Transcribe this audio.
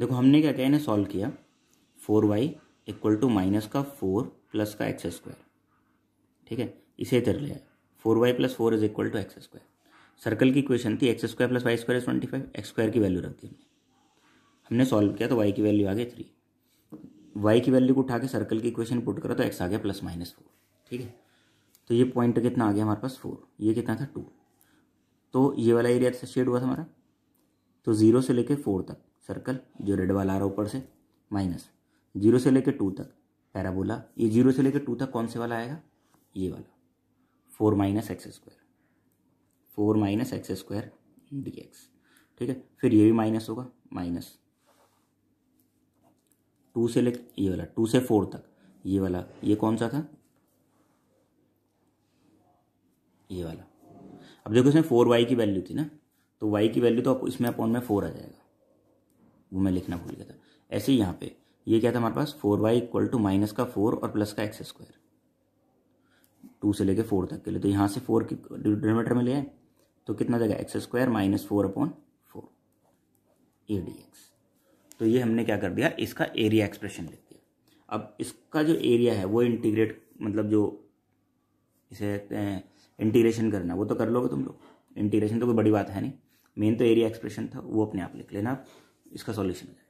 देखो हमने क्या क्या इन्हें सॉल्व किया four Y equal to minus का फोर प्लस का एक्स स्क्वायर ठीक है इसे तर लिया four Y plus four is equal to X square circle की क्वेश्चन थी X square plus Y square is twenty five X square की वैल्यू रख दी हमने हमने सॉल्व किया तो वाई की वैल्यू आ गई थ्री वाई की वैल्यू को उठा के सर्कल की इक्वेशन पुट करा तो एक्स आ गया प्लस माइनस फोर ठीक है तो ये पॉइंट कितना आ गया हमारे पास फोर ये कितना था टू तो ये वाला एरिया शेड हुआ था हमारा तो ज़ीरो से लेके फोर तक सर्कल जो रेड वाला आ रहा ऊपर से माइनस जीरो से लेकर टू तक पैराबोला ये जीरो से लेकर टू तक कौन से वाला आएगा ये वाला four minus X square four minus X square D X ठीक है फिर ये भी माइनस होगा माइनस टू से लेकर ये वाला टू से फोर तक ये वाला ये कौन सा था ये वाला अब देखो इसमें फोर वाई की वैल्यू थी ना तो वाई की वैल्यू तो इसमें अपॉन में फोर आ जाएगा वो मैं लिखना भूल गया था ऐसे ही यहाँ पे ये क्या था हमारे पास four Y equal to minus का फोर और प्लस का एक्स स्क्वायर टू से लेके फोर तक के लिए तो यहाँ से फोर के डिनोमीटर में ले आए तो कितना जगह X square minus four upon four A D X तो ये हमने क्या कर दिया इसका एरिया एक्सप्रेशन लिख दिया अब इसका जो एरिया है वो इंटीग्रेट मतलब जो इसे इंटीग्रेशन करना वो तो कर लोगे तुम लोग इंटीग्रेशन तो कोई बड़ी बात है नहीं मेन तो एरिया एक्सप्रेशन था वो अपने आप लिख लेना इसका सॉल्यूशन है